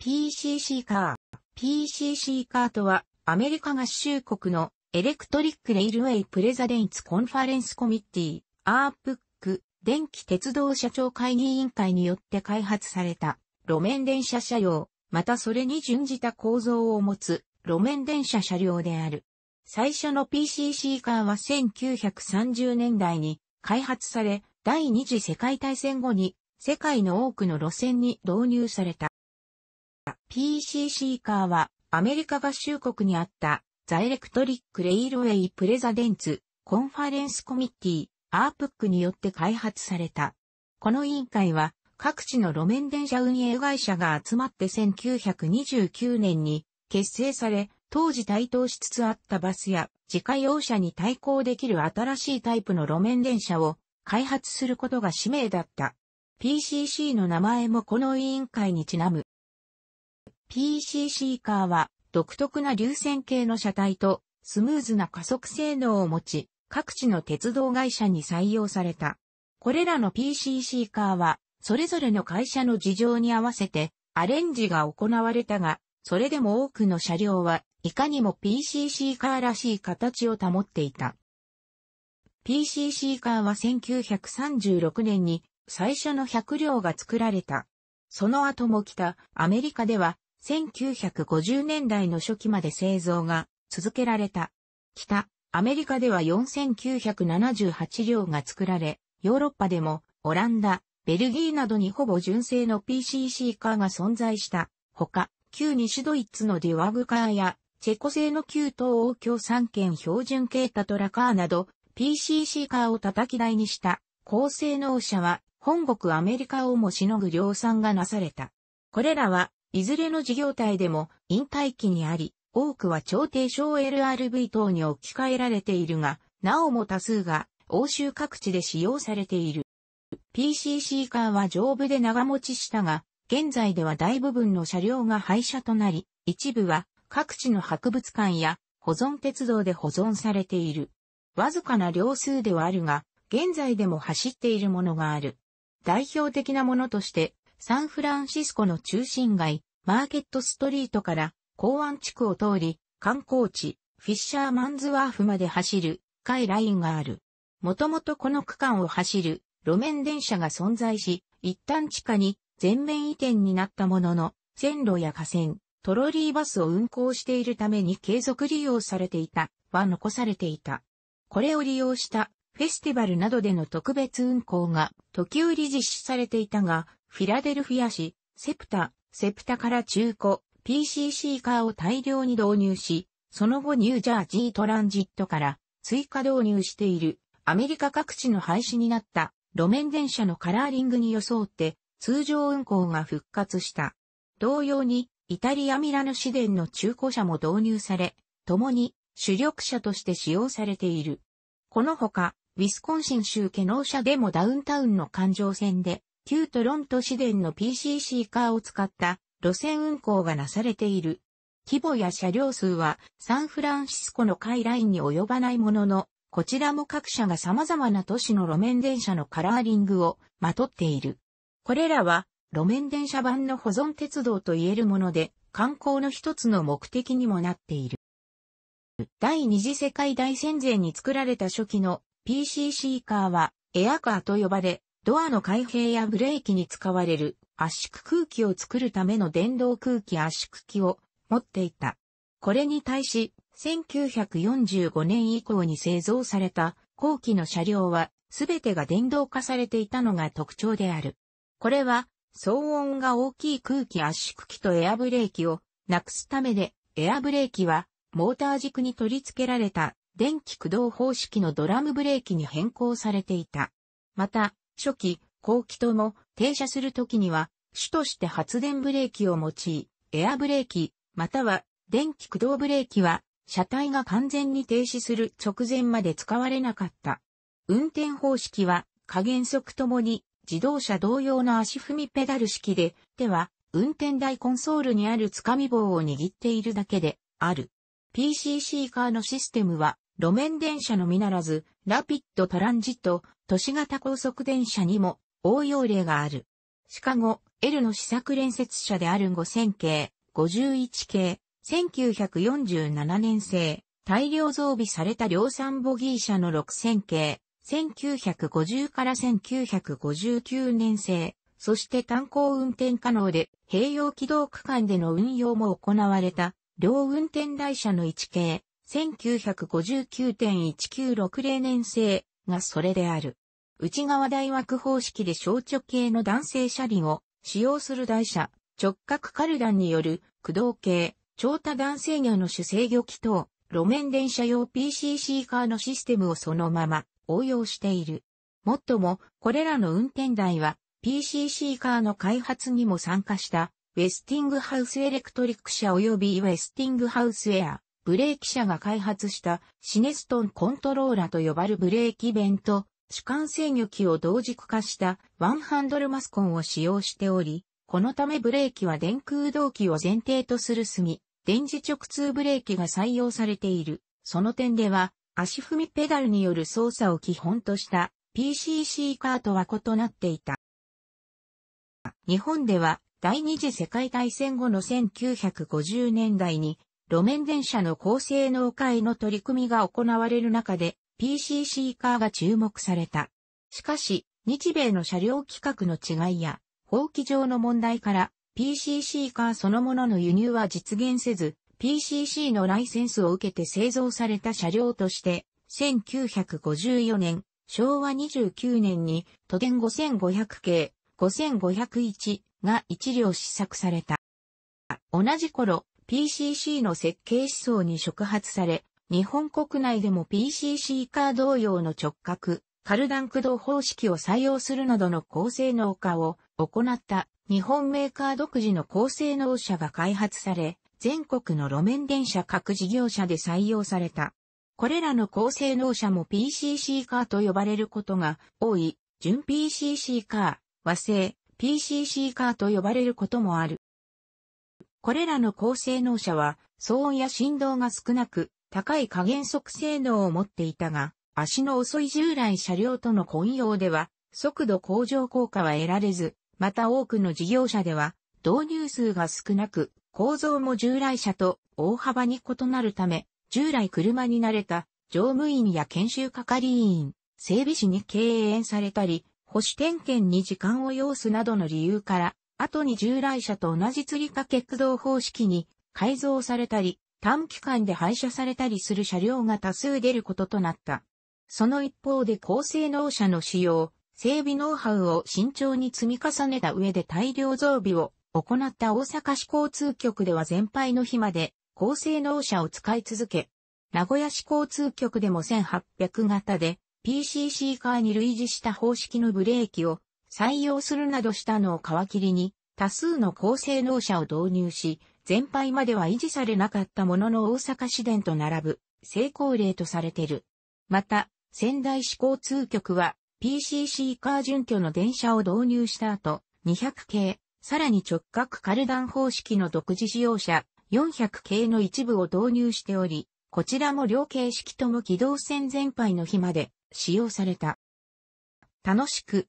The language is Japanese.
PCC カー。PCC カーとは、アメリカ合衆国のエレクトリック・レイルウェイ・プレザデンツ・コンファレンス・コミッティ、アープック、電気鉄道社長会議委員会によって開発された、路面電車車両、またそれに準じた構造を持つ、路面電車車両である。最初の PCC カーは1930年代に開発され、第二次世界大戦後に世界の多くの路線に導入された。PC c カーはアメリカ合衆国にあったザエレクトリック・レイルウェイ・プレザデンツ・コンファレンス・コミッティ、アープックによって開発された。この委員会は各地の路面電車運営会社が集まって1929年に結成され、当時台頭しつつあったバスや自家用車に対抗できる新しいタイプの路面電車を開発することが使命だった。PCC の名前もこの委員会にちなむ。PC c カーは独特な流線形の車体とスムーズな加速性能を持ち、各地の鉄道会社に採用された。これらの PC c カーは、それぞれの会社の事情に合わせてアレンジが行われたが、それでも多くの車両はいかにも PC c カーらしい形を保っていた。PC c カーは1936年に最初の100両が作られた。その後も来たアメリカでは1950年代の初期まで製造が続けられた。北、アメリカでは4978両が作られ、ヨーロッパでもオランダ、ベルギーなどにほぼ純正の PCC カーが存在した。ほか、旧西ドイツのデュワグカーや、チェコ製の旧東欧共産圏標準系タトラカーなど、PCC カーを叩き台にした、高性能車は、本国アメリカをもしのぐ量産がなされた。これらは、いずれの事業体でも引退期にあり、多くは超低小 LRV 等に置き換えられているが、なおも多数が欧州各地で使用されている。PCC カーは丈夫で長持ちしたが、現在では大部分の車両が廃車となり、一部は各地の博物館や保存鉄道で保存されている。わずかな量数ではあるが、現在でも走っているものがある。代表的なものとして、サンフランシスコの中心街、マーケットストリートから港湾地区を通り、観光地、フィッシャーマンズワーフまで走る、海ラインがある。もともとこの区間を走る路面電車が存在し、一旦地下に全面移転になったものの、線路や河川、トロリーバスを運行しているために継続利用されていた、は残されていた。これを利用したフェスティバルなどでの特別運行が時折実施されていたが、フィラデルフィア市、セプタ、セプタから中古、PCC カーを大量に導入し、その後ニュージャージートランジットから追加導入しているアメリカ各地の廃止になった路面電車のカラーリングに装って通常運行が復活した。同様にイタリアミラノ市電の中古車も導入され、共に主力車として使用されている。このほか、ウィスコンシン州ケノーでもダウンタウンの環状線で旧トロント市電の PCC カーを使った路線運行がなされている。規模や車両数はサンフランシスコの海ラインに及ばないものの、こちらも各社が様々な都市の路面電車のカラーリングをまとっている。これらは路面電車版の保存鉄道と言えるもので、観光の一つの目的にもなっている。第二次世界大戦前に作られた初期の PCC カーはエアカーと呼ばれ、ドアの開閉やブレーキに使われる圧縮空気を作るための電動空気圧縮機を持っていた。これに対し、1945年以降に製造された後期の車両はすべてが電動化されていたのが特徴である。これは騒音が大きい空気圧縮機とエアブレーキをなくすためで、エアブレーキはモーター軸に取り付けられた電気駆動方式のドラムブレーキに変更されていた。また、初期、後期とも停車するときには、主として発電ブレーキを用い、エアブレーキ、または電気駆動ブレーキは、車体が完全に停止する直前まで使われなかった。運転方式は、加減速ともに、自動車同様の足踏みペダル式で、手は、運転台コンソールにあるつかみ棒を握っているだけで、ある。PCC カーのシステムは、路面電車のみならず、ラピッドトランジット、都市型高速電車にも応用例がある。シカゴ、L の試作連接車である5000系、51系、1947年製、大量増備された量産ボギー車の6000系、1950から1959年製、そして単行運転可能で、併用軌道区間での運用も行われた、両運転台車の1系、1959.1960年製がそれである。内側大枠方式で小直径の弾性車輪を使用する台車、直角カルダンによる駆動系、超多弾性魚の主制御機等、路面電車用 PCC カーのシステムをそのまま応用している。もっとも、これらの運転台は PCC カーの開発にも参加したウェスティングハウスエレクトリック社及びウェスティングハウスエアブレーキ社が開発したシネストンコントローラと呼ばれるブレーキ弁と主管制御機を同軸化したワンハンドルマスコンを使用しており、このためブレーキは電空動機を前提とする隅、電磁直通ブレーキが採用されている。その点では、足踏みペダルによる操作を基本とした PCC カーとは異なっていた。日本では第二次世界大戦後の1950年代に路面電車の高性能化への取り組みが行われる中で PCC カーが注目された。しかし、日米の車両規格の違いや、法規上の問題から PCC カーそのものの輸入は実現せず、PCC のライセンスを受けて製造された車両として、1954年、昭和29年に都電5500系5501が一両試作された。同じ頃、PCC の設計思想に触発され、日本国内でも PCC カー同様の直角、カルダン駆動方式を採用するなどの高性能化を行った日本メーカー独自の高性能車が開発され、全国の路面電車各事業者で採用された。これらの高性能車も PCC カーと呼ばれることが多い、純 PCC カー、和製 PCC カーと呼ばれることもある。これらの高性能車は、騒音や振動が少なく、高い加減速性能を持っていたが、足の遅い従来車両との混用では、速度向上効果は得られず、また多くの事業者では、導入数が少なく、構造も従来車と大幅に異なるため、従来車に慣れた乗務員や研修係員、整備士に敬遠されたり、保守点検に時間を要すなどの理由から、後に従来車と同じ釣りか駆動方式に改造されたり、短期間で廃車されたりする車両が多数出ることとなった。その一方で高性能車の使用、整備ノウハウを慎重に積み重ねた上で大量増備を行った大阪市交通局では全廃の日まで高性能車を使い続け、名古屋市交通局でも1800型で PCC カーに類似した方式のブレーキを採用するなどしたのを皮切りに、多数の高性能車を導入し、全廃までは維持されなかったものの大阪市電と並ぶ成功例とされている。また、仙台市交通局は PCC カー準拠の電車を導入した後、200系、さらに直角カルダン方式の独自使用車400系の一部を導入しており、こちらも両形式とも機動線全廃の日まで使用された。楽しく、